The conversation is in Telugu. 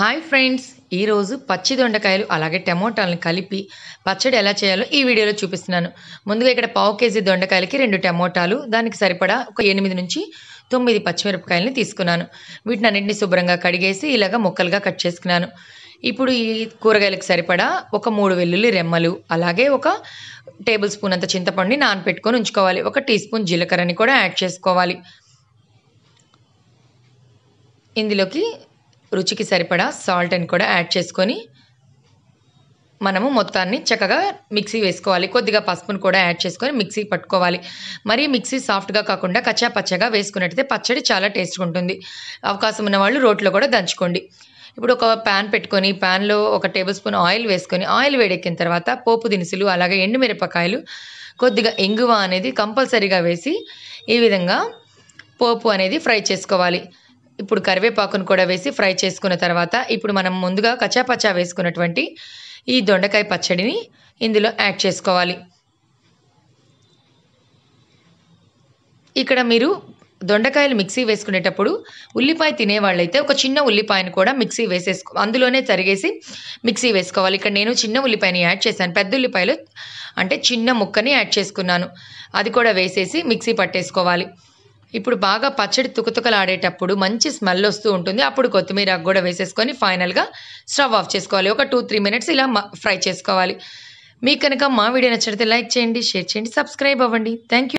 హాయ్ ఫ్రెండ్స్ ఈరోజు పచ్చి దొండకాయలు అలాగే టమోటాలను కలిపి పచ్చడి ఎలా చేయాలో ఈ వీడియోలో చూపిస్తున్నాను ముందుగా ఇక్కడ పావు కేజీ దొండకాయలకి రెండు టమోటాలు దానికి సరిపడా ఒక ఎనిమిది నుంచి తొమ్మిది పచ్చిమిరపకాయలని తీసుకున్నాను వీటిని అన్నింటినీ శుభ్రంగా కడిగేసి ఇలాగ ముక్కలుగా కట్ చేసుకున్నాను ఇప్పుడు ఈ కూరగాయలకు సరిపడా ఒక మూడు వెల్లుల్లి రెమ్మలు అలాగే ఒక టేబుల్ స్పూన్ అంత చింతపండుని నానపెట్టుకొని ఉంచుకోవాలి ఒక టీ స్పూన్ జీలకర్రని కూడా యాడ్ చేసుకోవాలి ఇందులోకి రుచికి సరిపడా సాల్ట్ అని కూడా యాడ్ చేసుకొని మనము మొత్తాన్ని చక్కగా మిక్సీ వేసుకోవాలి కొద్దిగా పసుపును కూడా యాడ్ చేసుకొని మిక్సీ పట్టుకోవాలి మరీ మిక్సీ సాఫ్ట్గా కాకుండా కచ్చా పచ్చగా వేసుకున్నట్టయితే పచ్చడి చాలా టేస్ట్గా ఉంటుంది అవకాశం ఉన్నవాళ్ళు రోట్లో కూడా దంచుకోండి ఇప్పుడు ఒక ప్యాన్ పెట్టుకొని ప్యాన్లో ఒక టేబుల్ స్పూన్ ఆయిల్ వేసుకొని ఆయిల్ వేడెక్కిన తర్వాత పోపు దినుసులు అలాగే ఎండుమిరపకాయలు కొద్దిగా ఎంగువ అనేది కంపల్సరీగా వేసి ఈ విధంగా పోపు అనేది ఫ్రై చేసుకోవాలి ఇప్పుడు కరివేపాకును కూడా వేసి ఫ్రై చేసుకున్న తర్వాత ఇప్పుడు మనం ముందుగా కచాపచా వేసుకున్నటువంటి ఈ దొండకాయ పచ్చడిని ఇందులో యాడ్ చేసుకోవాలి ఇక్కడ మీరు దొండకాయలు మిక్సీ వేసుకునేటప్పుడు ఉల్లిపాయ తినేవాళ్ళైతే ఒక చిన్న ఉల్లిపాయను కూడా మిక్సీ వేసేసుకో అందులోనే తరిగేసి మిక్సీ వేసుకోవాలి ఇక్కడ నేను చిన్న ఉల్లిపాయని యాడ్ చేశాను పెద్ద ఉల్లిపాయలు అంటే చిన్న ముక్కని యాడ్ చేసుకున్నాను అది కూడా వేసేసి మిక్సీ పట్టేసుకోవాలి ఇప్పుడు బాగా పచ్చడి తుకతుకలాడేటప్పుడు మంచి స్మెల్ వస్తూ ఉంటుంది అప్పుడు కొత్తిమీర కూడా వేసేసుకొని ఫైనల్గా స్టవ్ ఆఫ్ చేసుకోవాలి ఒక టూ త్రీ మినిట్స్ ఇలా ఫ్రై చేసుకోవాలి మీకు కనుక మా వీడియో నచ్చితే లైక్ చేయండి షేర్ చేయండి సబ్స్క్రైబ్ అవ్వండి థ్యాంక్